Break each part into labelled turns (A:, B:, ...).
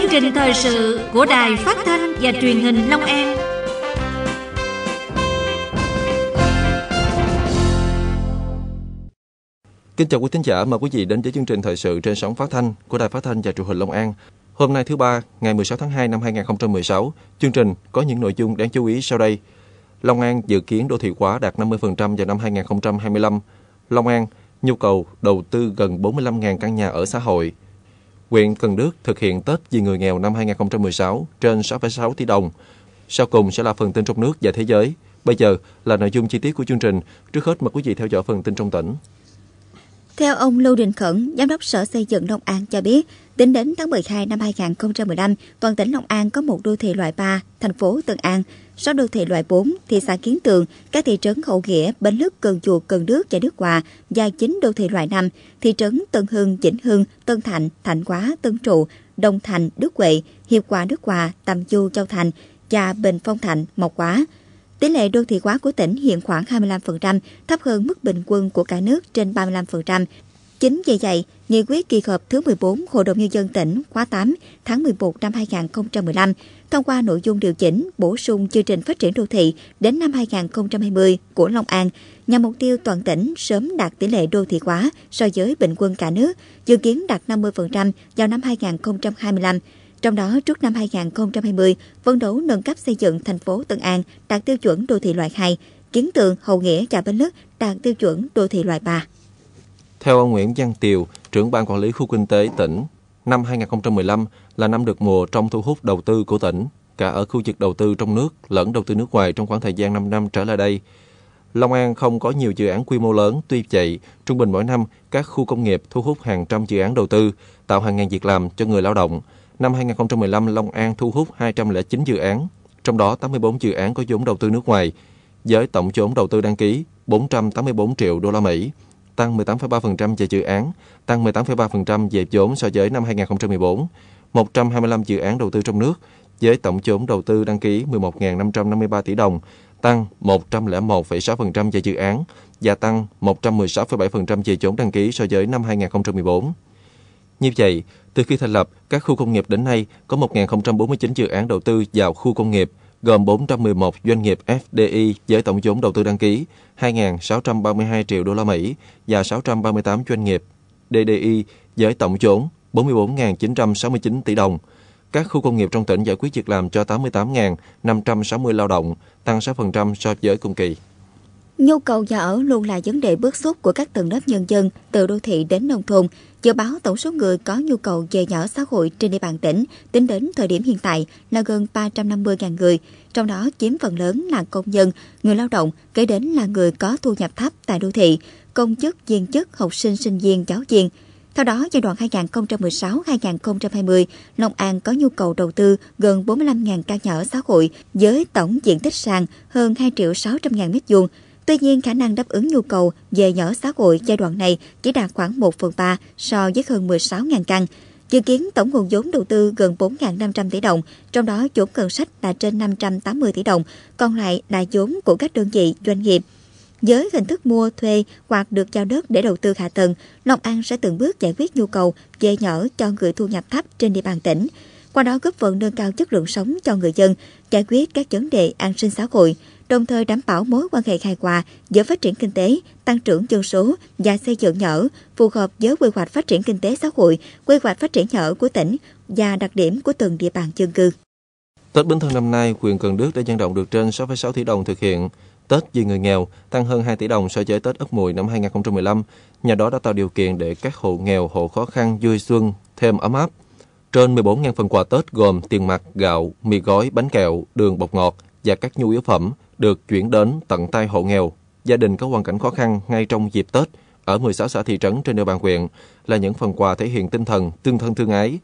A: chương trình thời sự của Đài Phát thanh và Truyền hình Long An.
B: Kính chào quý thính giả, mời quý vị đến với chương trình thời sự trên sóng phát thanh của Đài Phát thanh và Truyền hình Long An. Hôm nay thứ ba, ngày 16 tháng 2 năm 2016, chương trình có những nội dung đáng chú ý sau đây. Long An dự kiến đô thị hóa đạt 50% vào năm 2025. Long An, nhu cầu đầu tư gần 45.000 căn nhà ở xã hội – huyện Cần Đức thực hiện Tết vì người nghèo năm 2016 trên 6,6 tỷ đồng. Sau cùng sẽ là phần tin trong nước và thế giới. Bây giờ là nội dung chi tiết của chương trình. Trước hết mời quý vị theo dõi phần tin trong tỉnh.
A: Theo ông Lưu Đình Khẩn, Giám đốc Sở Xây dựng Long An cho biết, tính đến tháng 12 năm 2015, toàn tỉnh Long An có một đô thị loại 3, thành phố Tân An, 6 đô thị loại 4, thị xã Kiến Tường, các thị trấn Hậu Nghĩa, Bến Lức, Cần Chuột, Cần Đức và Đức Hòa và 9 đô thị loại 5, thị trấn Tân Hưng, Vĩnh Hưng, Tân Thạnh, Thạnh Quá, Tân Trụ, Đông Thành, Đức Huệ, Hiệp Hòa, Đức Hòa, Tầm Du, Châu Thành và Bình Phong Thạnh, Mộc Quá. Tỷ lệ đô thị hóa của tỉnh hiện khoảng 25%, thấp hơn mức bình quân của cả nước trên 35%. Chính vì vậy, Nghị quyết kỳ họp thứ 14 Hội đồng Nhân dân tỉnh khóa 8 tháng 11 năm 2015 thông qua nội dung điều chỉnh bổ sung chương trình phát triển đô thị đến năm 2020 của Long An nhằm mục tiêu toàn tỉnh sớm đạt tỷ lệ đô thị hóa so với bình quân cả nước, dự kiến đạt 50% vào năm 2025 trong đó, trước năm 2020, phấn đấu nâng cấp xây dựng thành phố Tân An đạt tiêu chuẩn đô thị loại 2, Kiến Tường, Hậu Nghĩa, Trà Bến Lức đạt tiêu chuẩn đô thị loại 3.
B: Theo ông Nguyễn Văn Tiều, trưởng ban quản lý khu kinh tế tỉnh, năm 2015 là năm được mùa trong thu hút đầu tư của tỉnh, cả ở khu vực đầu tư trong nước lẫn đầu tư nước ngoài trong khoảng thời gian 5 năm trở lại đây. Long An không có nhiều dự án quy mô lớn, tuy vậy, trung bình mỗi năm các khu công nghiệp thu hút hàng trăm dự án đầu tư, tạo hàng ngàn việc làm cho người lao động năm 2015, Long An thu hút 209 dự án, trong đó 84 dự án có vốn đầu tư nước ngoài, với tổng vốn đầu tư đăng ký 484 triệu đô la Mỹ, tăng 18,3% về dự án, tăng 18,3% về vốn so với năm 2014, 125 dự án đầu tư trong nước với tổng vốn đầu tư đăng ký 11.553 tỷ đồng, tăng 101,6% về dự án và tăng 116,7% về vốn đăng ký so với năm 2014. Như vậy, từ khi thành lập, các khu công nghiệp đến nay có 1.049 dự án đầu tư vào khu công nghiệp, gồm 411 doanh nghiệp FDI với tổng vốn đầu tư đăng ký 2.632 triệu đô la Mỹ và 638 doanh nghiệp DDI với tổng vốn 44.969 tỷ đồng. Các khu công nghiệp trong tỉnh giải quyết việc làm cho 88.560 lao động, tăng 6% so với cùng kỳ.
A: Nhu cầu nhà ở luôn là vấn đề bức xúc của các tầng lớp nhân dân từ đô thị đến nông thôn. Dự báo tổng số người có nhu cầu về nhà ở xã hội trên địa bàn tỉnh tính đến thời điểm hiện tại là gần 350.000 người, trong đó chiếm phần lớn là công nhân, người lao động, kể đến là người có thu nhập thấp tại đô thị, công chức, viên chức, học sinh, sinh viên, giáo viên. Theo đó, giai đoạn 2016-2020, Long An có nhu cầu đầu tư gần 45.000 căn nhà ở xã hội với tổng diện tích sàn hơn 2 triệu 600.000 m2 Tuy nhiên, khả năng đáp ứng nhu cầu về nhỏ xã hội giai đoạn này chỉ đạt khoảng 1 phần 3 so với hơn 16.000 căn. Dự kiến tổng nguồn vốn đầu tư gần 4.500 tỷ đồng, trong đó vốn ngân sách là trên 580 tỷ đồng, còn lại là vốn của các đơn vị doanh nghiệp. Với hình thức mua, thuê hoặc được giao đất để đầu tư hạ tầng, Long An sẽ từng bước giải quyết nhu cầu về nhỏ cho người thu nhập thấp trên địa bàn tỉnh, qua đó góp phần nâng cao chất lượng sống cho người dân, giải quyết các vấn đề an sinh xã hội đồng thời đảm bảo mối quan hệ hài hòa giữa phát triển kinh tế, tăng trưởng dân số và xây dựng nhà phù hợp với quy hoạch phát triển kinh tế xã hội, quy hoạch phát triển nhà của tỉnh và đặc điểm của từng địa bàn dân cư.
B: Tết Bình Thân năm nay, quyền Cần Đức đã vận động được trên 6,6 tỷ đồng thực hiện Tết vì người nghèo tăng hơn 2 tỷ đồng so với Tết Ất Mùi năm 2015. nhờ đó đã tạo điều kiện để các hộ nghèo, hộ khó khăn vui xuân thêm ấm áp. Trên 14.000 phần quà Tết gồm tiền mặt, gạo, mì gói, bánh kẹo, đường bột ngọt và các nhu yếu phẩm được chuyển đến tận tay hộ nghèo, gia đình có hoàn cảnh khó khăn ngay trong dịp Tết ở 16 xã thị trấn trên địa bàn huyện là những phần quà thể hiện tinh thần tương thân tương ái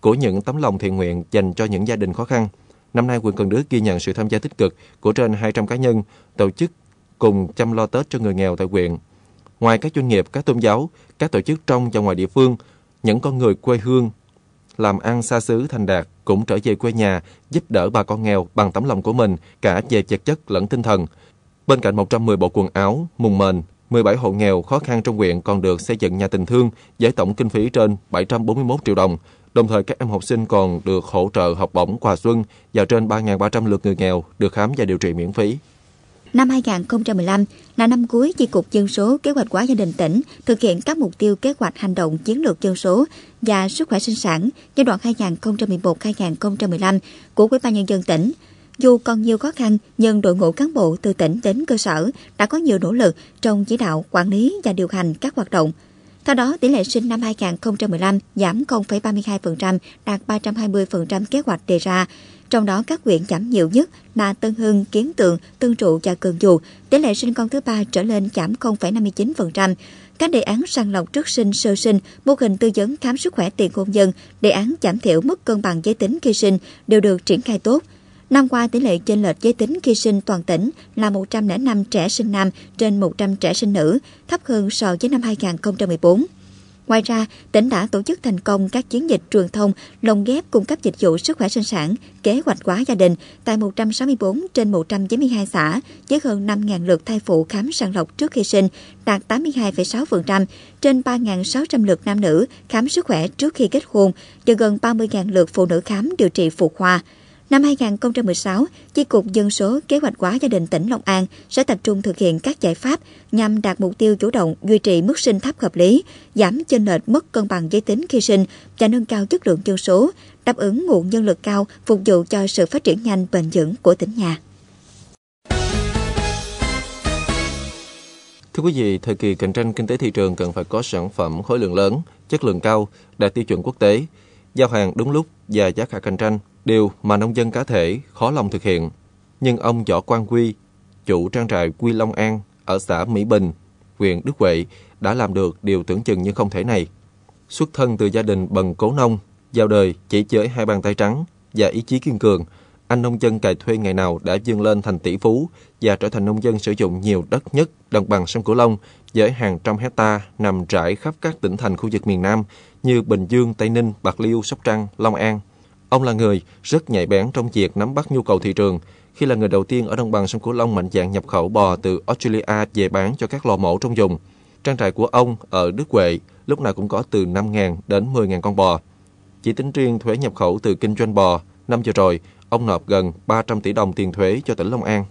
B: của những tấm lòng thiện nguyện dành cho những gia đình khó khăn. Năm nay, huyện Cần Đức ghi nhận sự tham gia tích cực của trên 200 cá nhân, tổ chức cùng chăm lo Tết cho người nghèo tại huyện. Ngoài các doanh nghiệp, các tôn giáo, các tổ chức trong và ngoài địa phương, những con người quê hương làm ăn xa xứ thành đạt cũng trở về quê nhà giúp đỡ bà con nghèo bằng tấm lòng của mình cả về vật chất lẫn tinh thần. Bên cạnh 110 bộ quần áo, mùng mền, 17 hộ nghèo khó khăn trong huyện còn được xây dựng nhà tình thương với tổng kinh phí trên 741 triệu đồng. Đồng thời các em học sinh còn được hỗ trợ học bổng quà xuân và trên 3.300 lượt người nghèo được khám và điều trị miễn phí
A: năm 2015 là năm cuối Chi cục Dân số Kế hoạch hóa gia đình tỉnh thực hiện các mục tiêu kế hoạch hành động chiến lược dân số và sức khỏe sinh sản giai đoạn 2011-2015 của Ủy ban nhân dân tỉnh. Dù còn nhiều khó khăn, nhưng đội ngũ cán bộ từ tỉnh đến cơ sở đã có nhiều nỗ lực trong chỉ đạo, quản lý và điều hành các hoạt động. Theo đó, tỷ lệ sinh năm 2015 giảm 0,32%, đạt 320% kế hoạch đề ra, trong đó các huyện giảm nhiều nhất là Tân Hưng, Kiến Tường, Tân Trụ và Cường Dù, tỷ lệ sinh con thứ ba trở lên giảm 0,59%. Các đề án sàng lọc trước sinh sơ sinh, mô hình tư vấn khám sức khỏe tiền hôn nhân, đề án giảm thiểu mức cân bằng giới tính khi sinh đều được triển khai tốt. Năm qua, tỷ lệ chênh lệch giới tính khi sinh toàn tỉnh là 105 trẻ sinh nam trên 100 trẻ sinh nữ, thấp hơn so với năm 2014. Ngoài ra, tỉnh đã tổ chức thành công các chiến dịch truyền thông lồng ghép cung cấp dịch vụ sức khỏe sinh sản, kế hoạch hóa gia đình tại 164 trên 192 xã với hơn 5.000 lượt thai phụ khám sàng lọc trước khi sinh, đạt 82,6%, trên 3.600 lượt nam nữ khám sức khỏe trước khi kết hôn và gần 30.000 lượt phụ nữ khám điều trị phụ khoa. Năm 2016, Chi cục Dân số Kế hoạch hóa gia đình tỉnh Long An sẽ tập trung thực hiện các giải pháp nhằm đạt mục tiêu chủ động duy trì mức sinh thấp hợp lý, giảm chênh lệch mất cân bằng giới tính khi sinh và nâng cao chất lượng dân số, đáp ứng nguồn nhân lực cao phục vụ cho sự phát triển nhanh bền vững của tỉnh nhà.
B: Thưa quý vị, thời kỳ cạnh tranh kinh tế thị trường cần phải có sản phẩm khối lượng lớn, chất lượng cao, đạt tiêu chuẩn quốc tế, giao hàng đúng lúc và giá cả cạnh tranh – điều mà nông dân cá thể khó lòng thực hiện. Nhưng ông Võ Quang Quy, chủ trang trại Quy Long An ở xã Mỹ Bình, huyện Đức Huệ đã làm được điều tưởng chừng như không thể này. Xuất thân từ gia đình bần cố nông, giao đời chỉ với hai bàn tay trắng và ý chí kiên cường, anh nông dân cày thuê ngày nào đã vươn lên thành tỷ phú và trở thành nông dân sử dụng nhiều đất nhất đồng bằng sông Cửu Long với hàng trăm hecta nằm rải khắp các tỉnh thành khu vực miền Nam như Bình Dương, Tây Ninh, Bạc Liêu, Sóc Trăng, Long An, Ông là người rất nhạy bén trong việc nắm bắt nhu cầu thị trường, khi là người đầu tiên ở đồng bằng sông Cửu Long mạnh dạn nhập khẩu bò từ Australia về bán cho các lò mổ trong vùng. Trang trại của ông ở Đức Huệ lúc nào cũng có từ 5.000 đến 10.000 con bò. Chỉ tính riêng thuế nhập khẩu từ kinh doanh bò, năm vừa rồi, ông nộp gần 300 tỷ đồng tiền thuế cho tỉnh Long An.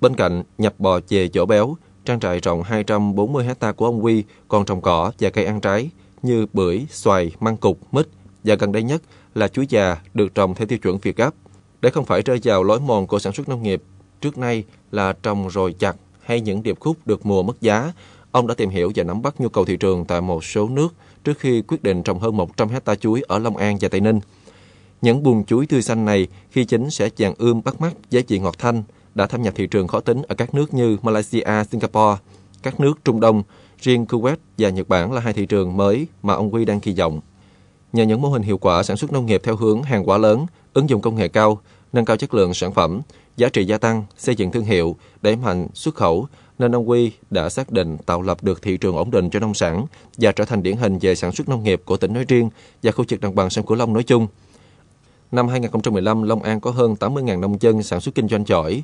B: Bên cạnh nhập bò về chỗ béo, trang trại rộng 240 hecta của ông Huy còn trồng cỏ và cây ăn trái như bưởi, xoài, măng cục, mít và gần đây nhất là chuối già được trồng theo tiêu chuẩn Việt Gáp để không phải rơi vào lối mòn của sản xuất nông nghiệp. Trước nay là trồng rồi chặt hay những điệp khúc được mùa mất giá, ông đã tìm hiểu và nắm bắt nhu cầu thị trường tại một số nước trước khi quyết định trồng hơn 100 hecta chuối ở Long An và Tây Ninh. Những buồng chuối tươi xanh này khi chín sẽ vàng ươm bắt mắt giá trị ngọt thanh, đã thâm nhập thị trường khó tính ở các nước như Malaysia, Singapore, các nước Trung Đông, riêng Kuwait và Nhật Bản là hai thị trường mới mà ông Quy đang kỳ vọng nhờ những mô hình hiệu quả sản xuất nông nghiệp theo hướng hàng quả lớn, ứng dụng công nghệ cao, nâng cao chất lượng sản phẩm, giá trị gia tăng, xây dựng thương hiệu, đẩy mạnh xuất khẩu, nên ông Quy đã xác định tạo lập được thị trường ổn định cho nông sản và trở thành điển hình về sản xuất nông nghiệp của tỉnh nói riêng và khu vực đồng bằng sông Cửu Long nói chung. Năm 2015, Long An có hơn 80.000 nông dân sản xuất kinh doanh giỏi.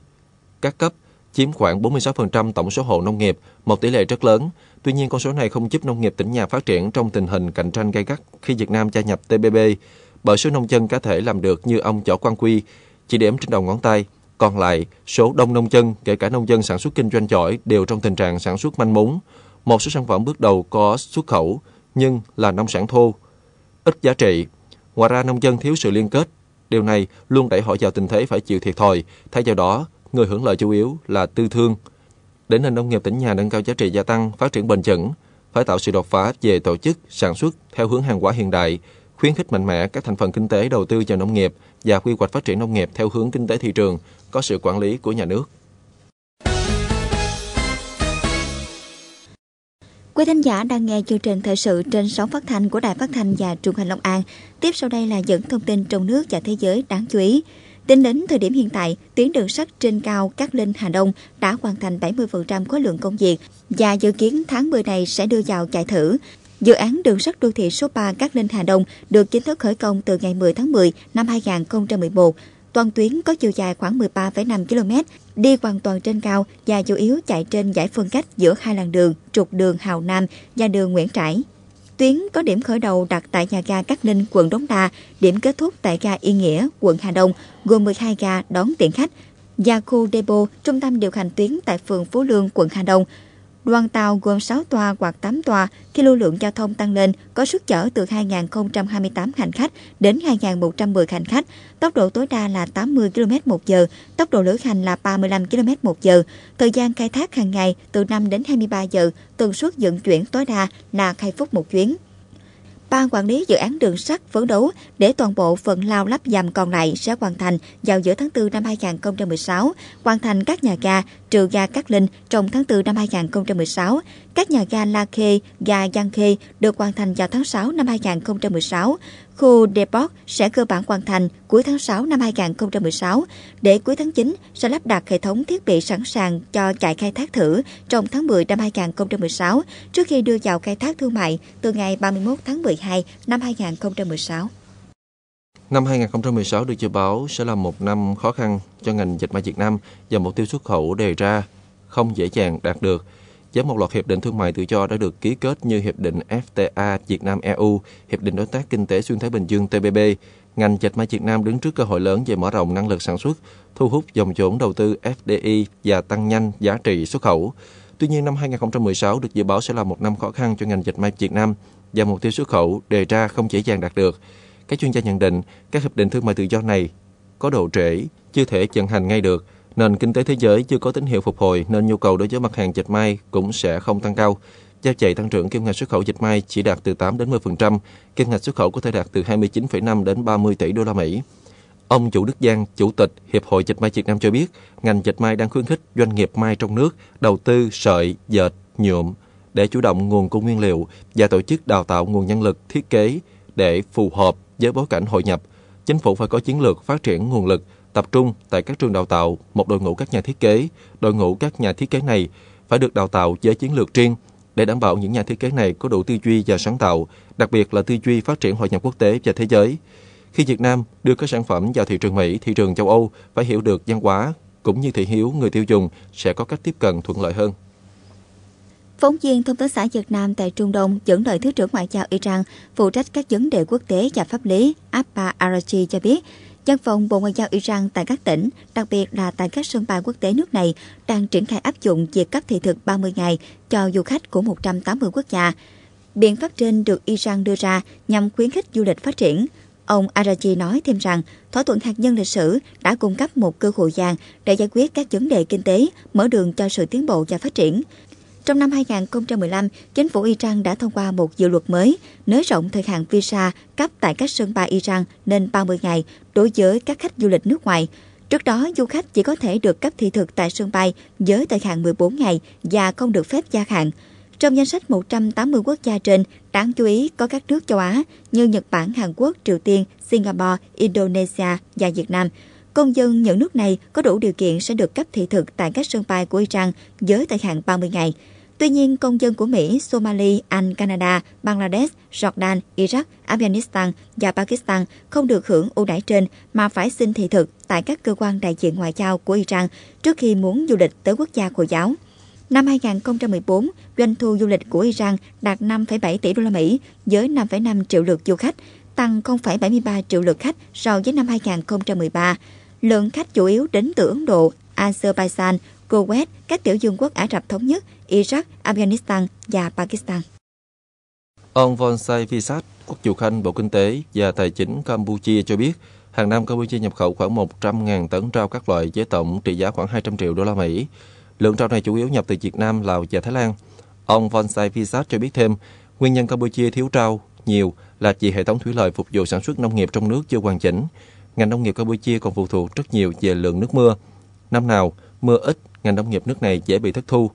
B: Các cấp, chiếm khoảng 46% tổng số hộ nông nghiệp, một tỷ lệ rất lớn. Tuy nhiên, con số này không giúp nông nghiệp tỉnh nhà phát triển trong tình hình cạnh tranh gay gắt khi Việt Nam gia nhập TPP, bởi số nông dân cá thể làm được như ông Võ Quang Quy, chỉ điểm trên đầu ngón tay. Còn lại, số đông nông dân, kể cả nông dân sản xuất kinh doanh giỏi, đều trong tình trạng sản xuất manh mún. Một số sản phẩm bước đầu có xuất khẩu, nhưng là nông sản thô, ít giá trị. Ngoài ra, nông dân thiếu sự liên kết. Điều này luôn đẩy họ vào tình thế phải chịu thiệt thòi. Thay vào đó, người hưởng lợi chủ yếu là tư thương. Để nền nông nghiệp tỉnh nhà nâng cao giá trị gia tăng, phát triển bền vững, phải tạo sự đột phá về tổ chức, sản xuất theo hướng hàng hóa hiện đại, khuyến khích mạnh mẽ các thành phần kinh tế đầu tư vào nông nghiệp và quy hoạch phát triển nông nghiệp theo hướng kinh tế thị trường, có sự quản lý của nhà nước.
A: Quý thính giả đang nghe chương trình thời sự trên sóng phát thanh của Đài Phát thanh và Truyền hình Long An. Tiếp sau đây là những thông tin trong nước và thế giới đáng chú ý. Tính đến thời điểm hiện tại, tuyến đường sắt trên cao Cát Linh Hà Đông đã hoàn thành 70% khối lượng công việc và dự kiến tháng 10 này sẽ đưa vào chạy thử. Dự án đường sắt đô thị số 3 Cát Linh Hà Đông được chính thức khởi công từ ngày 10 tháng 10 năm 2011. Toàn tuyến có chiều dài khoảng 13,5 km, đi hoàn toàn trên cao và chủ yếu chạy trên giải phân cách giữa hai làn đường trục đường Hào Nam và đường Nguyễn Trãi. Tuyến có điểm khởi đầu đặt tại nhà ga Cát Ninh, quận Đống Đa, điểm kết thúc tại ga Yên Nghĩa, quận Hà Đông, gồm 12 ga đón tiện khách, và khu depot trung tâm điều hành tuyến tại phường Phú Lương, quận Hà Đông đoàn tàu gồm 6 toa hoặc 8 toa khi lưu lượng giao thông tăng lên có sức chở từ 2.028 hành khách đến 2.110 hành khách, tốc độ tối đa là 80 km một giờ, tốc độ lữ hành là 35 km một giờ, thời gian khai thác hàng ngày từ 5 đến 23 giờ, tần suất vận chuyển tối đa là 2 phút một chuyến. Ban quản lý dự án đường sắt phấn đấu để toàn bộ phần lao lắp dầm còn lại sẽ hoàn thành vào giữa tháng 4 năm 2016, hoàn thành các nhà ga trừ ga Cát Linh trong tháng 4 năm 2016, các nhà ga La Khê, ga Giang Khê được hoàn thành vào tháng 6 năm 2016. Khu Depot sẽ cơ bản hoàn thành cuối tháng 6 năm 2016, để cuối tháng 9 sẽ lắp đặt hệ thống thiết bị sẵn sàng cho chạy khai thác thử trong tháng 10 năm 2016 trước khi đưa vào khai thác thương mại từ ngày 31 tháng 12 năm 2016.
B: Năm 2016 được dự báo sẽ là một năm khó khăn cho ngành dịch may Việt Nam và mục tiêu xuất khẩu đề ra không dễ dàng đạt được giảm một loạt hiệp định thương mại tự do đã được ký kết như Hiệp định FTA Việt Nam-EU, Hiệp định Đối tác Kinh tế Xuyên Thái Bình Dương TPP. Ngành dệt may Việt Nam đứng trước cơ hội lớn về mở rộng năng lực sản xuất, thu hút dòng vốn đầu tư FDI và tăng nhanh giá trị xuất khẩu. Tuy nhiên, năm 2016 được dự báo sẽ là một năm khó khăn cho ngành dệt may Việt Nam và mục tiêu xuất khẩu đề ra không dễ dàng đạt được. Các chuyên gia nhận định, các hiệp định thương mại tự do này có độ trễ, chưa thể vận hành ngay được – Nền kinh tế thế giới chưa có tín hiệu phục hồi nên nhu cầu đối với mặt hàng dệt may cũng sẽ không tăng cao. Giao chạy tăng trưởng kim ngạch xuất khẩu dệt may chỉ đạt từ 8 đến 10%, kim ngạch xuất khẩu có thể đạt từ 29,5 đến 30 tỷ đô la Mỹ. Ông Vũ Đức Giang, Chủ tịch Hiệp hội Dệt may Việt Nam cho biết, ngành dệt may đang khuyến khích doanh nghiệp may trong nước đầu tư sợi, dệt, nhuộm để chủ động nguồn cung nguyên liệu và tổ chức đào tạo nguồn nhân lực thiết kế để phù hợp với bối cảnh hội nhập. Chính phủ phải có chiến lược phát triển nguồn lực tập trung tại các trường đào tạo một đội ngũ các nhà thiết kế. Đội ngũ các nhà thiết kế này phải được đào tạo với chiến lược riêng để đảm bảo những nhà thiết kế này có đủ tư duy và sáng tạo, đặc biệt là tư duy phát triển hội nhập quốc tế và thế giới. Khi Việt Nam đưa các sản phẩm vào thị trường Mỹ, thị trường châu Âu phải hiểu được văn hóa cũng như thị hiếu người tiêu dùng sẽ có cách tiếp cận thuận lợi hơn.
A: Phóng viên thông tấn xã Việt Nam tại Trung Đông dẫn lời Thứ trưởng Ngoại giao Iran phụ trách các vấn đề quốc tế và pháp lý Abba Arachi cho biết Văn phòng Bộ Ngoại giao Iran tại các tỉnh, đặc biệt là tại các sân bay quốc tế nước này, đang triển khai áp dụng việc cấp thị thực 30 ngày cho du khách của 180 quốc gia. Biện pháp trên được Iran đưa ra nhằm khuyến khích du lịch phát triển. Ông Arachi nói thêm rằng, thỏa thuận hạt nhân lịch sử đã cung cấp một cơ hội vàng để giải quyết các vấn đề kinh tế, mở đường cho sự tiến bộ và phát triển. Trong năm 2015, chính phủ Iran đã thông qua một dự luật mới nới rộng thời hạn visa cấp tại các sân bay Iran lên 30 ngày đối với các khách du lịch nước ngoài. Trước đó, du khách chỉ có thể được cấp thị thực tại sân bay với thời hạn 14 ngày và không được phép gia hạn. Trong danh sách 180 quốc gia trên, đáng chú ý có các nước châu Á như Nhật Bản, Hàn Quốc, Triều Tiên, Singapore, Indonesia và Việt Nam. Công dân những nước này có đủ điều kiện sẽ được cấp thị thực tại các sân bay của Iran với thời hạn 30 ngày. Tuy nhiên, công dân của Mỹ, Somali, Anh, Canada, Bangladesh, Jordan, Iraq, Afghanistan và Pakistan không được hưởng ưu đãi trên mà phải xin thị thực tại các cơ quan đại diện ngoại giao của Iran trước khi muốn du lịch tới quốc gia Hồi giáo. Năm 2014, doanh thu du lịch của Iran đạt 5,7 tỷ đô la Mỹ với 5,5 triệu lượt du khách, tăng 0,73 triệu lượt khách so với năm 2013. Lượng khách chủ yếu đến từ Ấn Độ, Azerbaijan, Kuwait, các tiểu vương quốc Ả Rập Thống Nhất – Iraq, Afghanistan và Pakistan.
B: Ông Vonsai Visat, quốc chủ khanh Bộ Kinh tế và Tài chính Campuchia cho biết, hàng năm Campuchia nhập khẩu khoảng 100.000 tấn rau các loại với tổng trị giá khoảng 200 triệu đô la Mỹ. Lượng rau này chủ yếu nhập từ Việt Nam, Lào và Thái Lan. Ông Vonsai Visat cho biết thêm, nguyên nhân Campuchia thiếu rau nhiều là vì hệ thống thủy lợi phục vụ sản xuất nông nghiệp trong nước chưa hoàn chỉnh. Ngành nông nghiệp Campuchia còn phụ thuộc rất nhiều về lượng nước mưa. Năm nào, mưa ít, ngành nông nghiệp nước này dễ bị thất thu,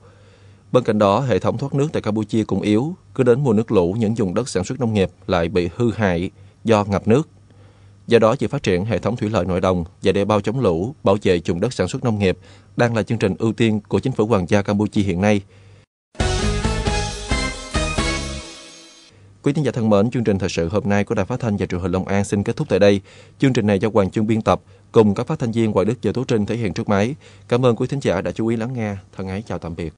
B: Bên cạnh đó, hệ thống thoát nước tại Campuchia cũng yếu, cứ đến mùa nước lũ những vùng đất sản xuất nông nghiệp lại bị hư hại do ngập nước. Do đó, việc phát triển hệ thống thủy lợi nội đồng và đê bao chống lũ, bảo vệ vùng đất sản xuất nông nghiệp đang là chương trình ưu tiên của chính phủ hoàng gia Campuchia hiện nay. Quý khán giả thân mến, chương trình thời sự hôm nay của Đài Phát thanh và Truyền hình Long An xin kết thúc tại đây. Chương trình này do Hoàng Chương biên tập cùng các phát thanh viên Hoài Đức và Tố Trinh thể hiện trước máy. Cảm ơn quý thính giả đã chú ý lắng nghe. Thân ái chào tạm biệt.